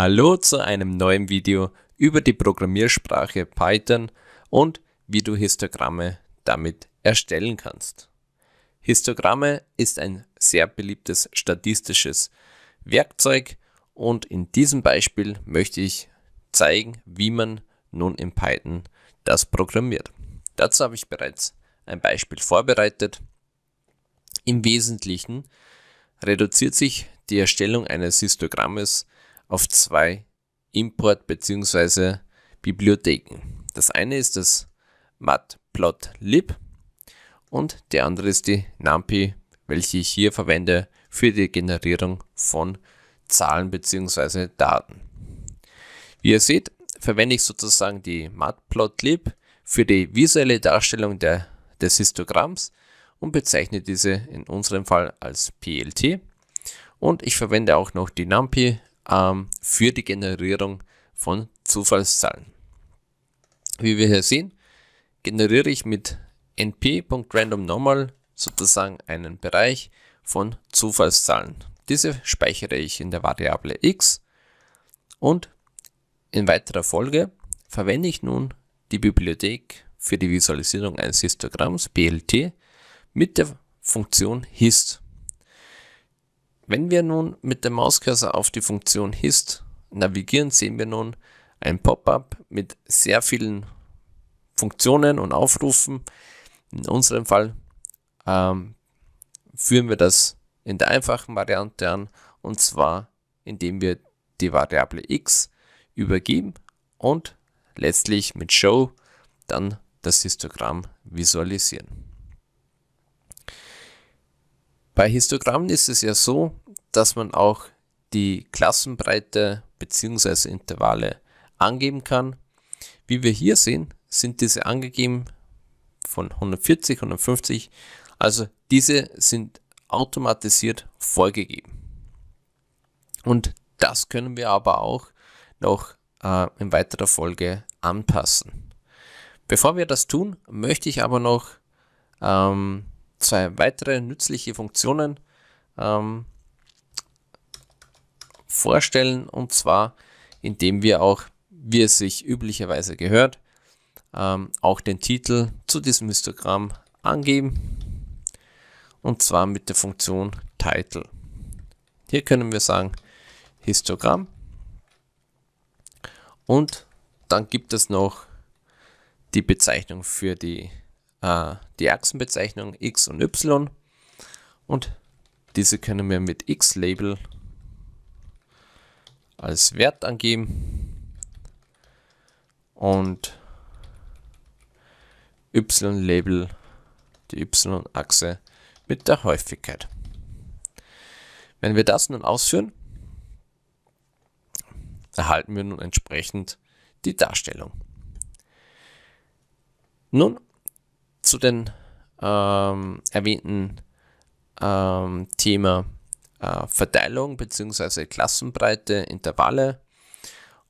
Hallo zu einem neuen Video über die Programmiersprache Python und wie du Histogramme damit erstellen kannst. Histogramme ist ein sehr beliebtes statistisches Werkzeug und in diesem Beispiel möchte ich zeigen, wie man nun in Python das programmiert. Dazu habe ich bereits ein Beispiel vorbereitet. Im Wesentlichen reduziert sich die Erstellung eines Histogrammes auf zwei Import- bzw. Bibliotheken. Das eine ist das matplotlib und der andere ist die NumPy, welche ich hier verwende für die Generierung von Zahlen bzw. Daten. Wie ihr seht, verwende ich sozusagen die matplotlib für die visuelle Darstellung der, des Histogramms und bezeichne diese in unserem Fall als PLT. Und ich verwende auch noch die NumPy ähm, für die Generierung von Zufallszahlen. Wie wir hier sehen, generiere ich mit np.randomNormal sozusagen einen Bereich von Zufallszahlen. Diese speichere ich in der Variable x und in weiterer Folge verwende ich nun die Bibliothek für die Visualisierung eines Histogramms, BLT, mit der Funktion hist. Wenn wir nun mit dem Mauscursor auf die Funktion Hist navigieren, sehen wir nun ein Pop-up mit sehr vielen Funktionen und Aufrufen. In unserem Fall ähm, führen wir das in der einfachen Variante an und zwar indem wir die Variable x übergeben und letztlich mit show dann das Histogramm visualisieren. Bei Histogrammen ist es ja so, dass man auch die Klassenbreite bzw. Intervalle angeben kann. Wie wir hier sehen, sind diese angegeben von 140, 150. Also diese sind automatisiert vorgegeben. Und das können wir aber auch noch äh, in weiterer Folge anpassen. Bevor wir das tun, möchte ich aber noch ähm, zwei weitere nützliche Funktionen ähm, vorstellen und zwar indem wir auch, wie es sich üblicherweise gehört, ähm, auch den Titel zu diesem Histogramm angeben und zwar mit der Funktion Title. Hier können wir sagen Histogramm und dann gibt es noch die Bezeichnung für die äh, die Achsenbezeichnung X und Y und diese können wir mit X-Label als Wert angeben und Y-Label, die Y-Achse mit der Häufigkeit. Wenn wir das nun ausführen, erhalten wir nun entsprechend die Darstellung. Nun zu den ähm, erwähnten ähm, Thema äh, Verteilung bzw. Klassenbreite, Intervalle.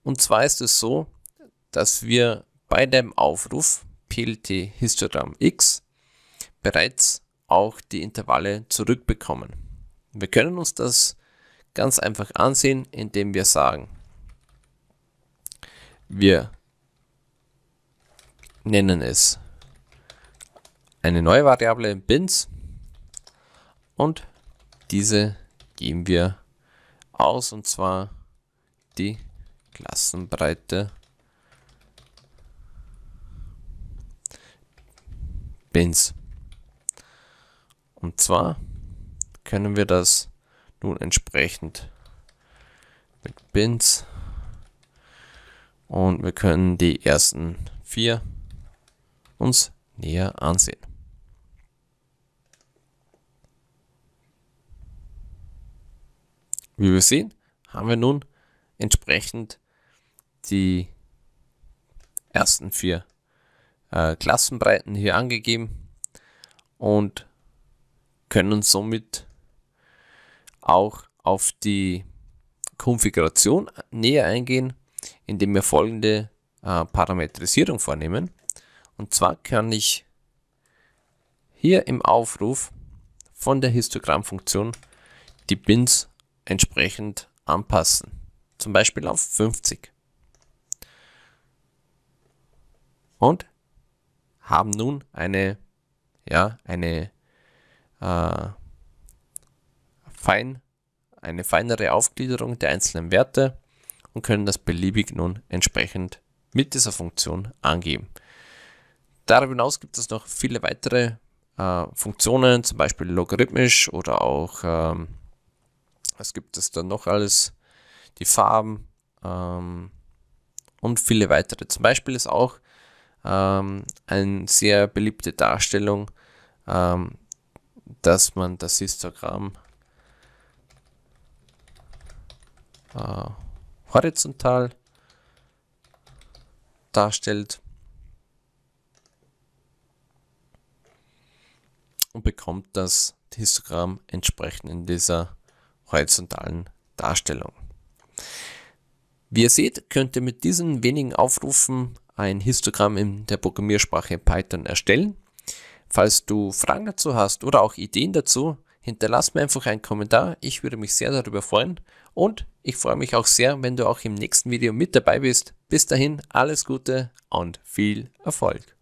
Und zwar ist es so, dass wir bei dem Aufruf PLT Histogramm X bereits auch die Intervalle zurückbekommen. Wir können uns das ganz einfach ansehen, indem wir sagen, wir nennen es eine neue Variable bins und diese geben wir aus und zwar die Klassenbreite bins. Und zwar können wir das nun entsprechend mit bins und wir können die ersten vier uns näher ansehen. Wie wir sehen, haben wir nun entsprechend die ersten vier äh, Klassenbreiten hier angegeben und können somit auch auf die Konfiguration näher eingehen, indem wir folgende äh, Parametrisierung vornehmen. Und zwar kann ich hier im Aufruf von der Histogrammfunktion die Bins entsprechend anpassen. Zum Beispiel auf 50. Und haben nun eine, ja, eine, äh, fein, eine feinere Aufgliederung der einzelnen Werte und können das beliebig nun entsprechend mit dieser Funktion angeben. Darüber hinaus gibt es noch viele weitere äh, Funktionen, zum Beispiel logarithmisch oder auch ähm, was gibt es dann noch alles? Die Farben ähm, und viele weitere. Zum Beispiel ist auch ähm, eine sehr beliebte Darstellung, ähm, dass man das Histogramm äh, horizontal darstellt und bekommt das Histogramm entsprechend in dieser horizontalen Darstellung. Wie ihr seht, könnt ihr mit diesen wenigen Aufrufen ein Histogramm in der Programmiersprache Python erstellen. Falls du Fragen dazu hast oder auch Ideen dazu, hinterlass mir einfach einen Kommentar. Ich würde mich sehr darüber freuen und ich freue mich auch sehr, wenn du auch im nächsten Video mit dabei bist. Bis dahin alles Gute und viel Erfolg.